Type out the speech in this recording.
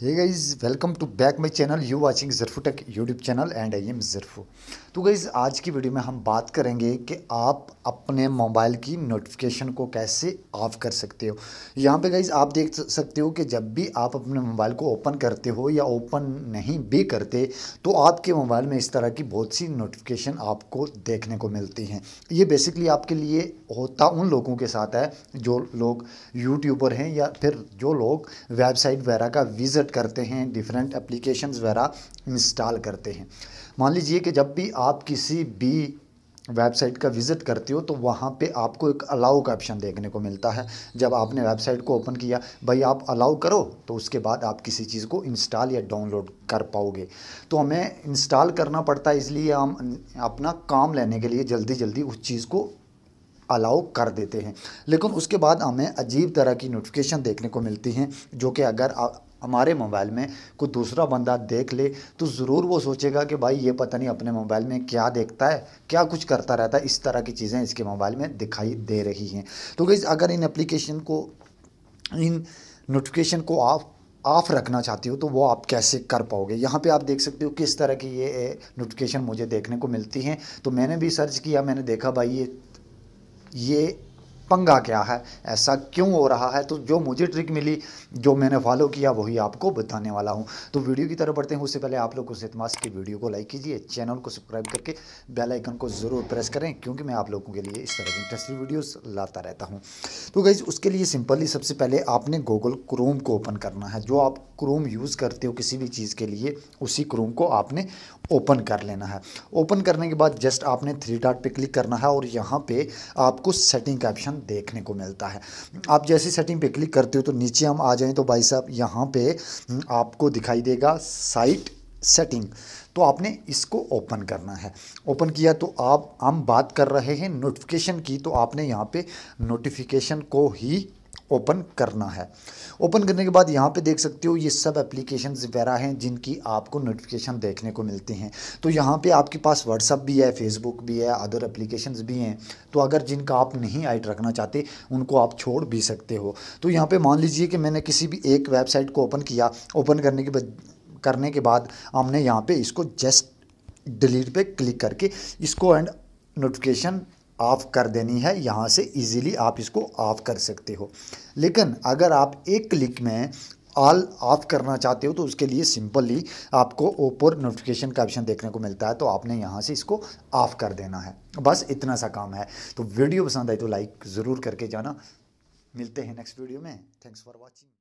hey guys welcome to back my channel you watching Jarfu tech YouTube channel and I am Jarfu तो guys आज की video में हम बात करेंगे कि आप अपने मोबाइल की नोटिफिकेशन को कैसे ऑफ़ कर सकते हो यहाँ पे गाइज़ आप देख सकते हो कि जब भी आप अपने मोबाइल को ओपन करते हो या ओपन नहीं भी करते तो आपके मोबाइल में इस तरह की बहुत सी नोटिफिकेशन आपको देखने को मिलती हैं ये बेसिकली आपके लिए होता उन लोगों के साथ है जो लोग यूट्यूबर हैं या फिर जो लोग वेबसाइट वगैरह का विज़र मदद करते हैं डिफरेंट एप्लीकेशन वगैरह इंस्टॉल करते हैं मान लीजिए कि जब भी आप किसी भी वेबसाइट का विज़िट करते हो तो वहाँ पे आपको एक अलाउ का ऑप्शन देखने को मिलता है जब आपने वेबसाइट को ओपन किया भाई आप अलाउ करो तो उसके बाद आप किसी चीज़ को इंस्टॉल या डाउनलोड कर पाओगे तो हमें इंस्टॉल करना पड़ता है इसलिए हम अपना काम लेने के लिए जल्दी जल्दी उस चीज़ को अलाउ कर देते हैं लेकिन उसके बाद हमें अजीब तरह की नोटिफिकेशन देखने को मिलती हैं जो कि अगर हमारे मोबाइल में कोई दूसरा बंदा देख ले तो ज़रूर वो सोचेगा कि भाई ये पता नहीं अपने मोबाइल में क्या देखता है क्या कुछ करता रहता है इस तरह की चीज़ें इसके मोबाइल में दिखाई दे रही हैं तो गई अगर इन एप्लीकेशन को इन नोटिफिकेशन को आप ऑफ रखना चाहती हो तो वो आप कैसे कर पाओगे यहाँ पे आप देख सकते हो किस तरह की ये नोटिफिकेशन मुझे देखने को मिलती हैं तो मैंने भी सर्च किया मैंने देखा भाई ये ये पंगा क्या है ऐसा क्यों हो रहा है तो जो मुझे ट्रिक मिली जो मैंने फॉलो किया वही आपको बताने वाला हूँ तो वीडियो की तरफ बढ़ते हैं उससे पहले आप लोग उस मास की वीडियो को लाइक कीजिए चैनल को सब्सक्राइब करके बेल आइकन को ज़रूर प्रेस करें क्योंकि मैं आप लोगों के लिए इस तरह की इंटरेस्टिंग वीडियोज लाता रहता हूँ तो गई उसके लिए सिंपली सबसे पहले आपने गूगल क्रोम को ओपन करना है जो आप क्रोम यूज़ करते हो किसी भी चीज़ के लिए उसी क्रोम को आपने ओपन कर लेना है ओपन करने के बाद जस्ट आपने थ्री डॉट पर क्लिक करना है और यहाँ पर आपको सेटिंग का ऑप्शन ऑप्शन देखने को मिलता है आप जैसी सेटिंग पे क्लिक करते हो तो नीचे हम आ जाएं तो भाई साहब यहाँ पे हम्म, आपको दिखाई देगा साइट सेटिंग तो आपने इसको ओपन करना है ओपन किया तो आप हम बात कर रहे हैं नोटिफिकेशन की तो आपने यहाँ पे नोटिफिकेशन को ही ओपन करना है ओपन करने के बाद यहाँ पे देख सकते हो ये सब एप्लीकेशन वगैरह हैं जिनकी आपको नोटिफिकेशन देखने को मिलती हैं तो यहाँ पे आपके पास व्हाट्सअप भी है फेसबुक भी है अदर एप्लीकेशन भी हैं तो अगर जिनका आप नहीं आइट रखना चाहते उनको आप छोड़ भी सकते हो तो यहाँ पे मान लीजिए कि मैंने किसी भी एक वेबसाइट को ओपन किया ओपन करने के करने के बाद हमने यहाँ पे इसको जस्ट डिलीट पे क्लिक करके इसको एंड नोटिफिकेशन ऑफ़ कर देनी है यहाँ से इजीली आप इसको ऑफ़ कर सकते हो लेकिन अगर आप एक क्लिक में ऑल ऑफ़ करना चाहते हो तो उसके लिए सिंपली आपको ओपर नोटिफिकेशन का ऑप्शन देखने को मिलता है तो आपने यहाँ से इसको ऑफ़ कर देना है बस इतना सा काम है तो वीडियो पसंद आई तो लाइक ज़रूर करके जाना मिलते हैं नेक्स्ट वीडियो में थैंक्स फॉर वॉचिंग